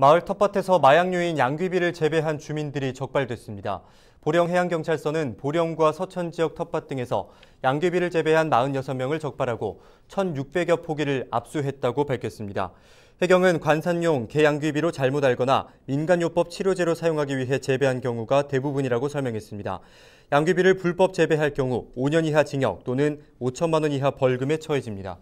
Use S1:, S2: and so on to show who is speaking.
S1: 마을 텃밭에서 마약류인 양귀비를 재배한 주민들이 적발됐습니다. 보령해양경찰서는 보령과 서천 지역 텃밭 등에서 양귀비를 재배한 46명을 적발하고 1,600여 포기를 압수했다고 밝혔습니다. 해경은 관산용 개양귀비로 잘못 알거나 민간요법 치료제로 사용하기 위해 재배한 경우가 대부분이라고 설명했습니다. 양귀비를 불법 재배할 경우 5년 이하 징역 또는 5천만 원 이하 벌금에 처해집니다.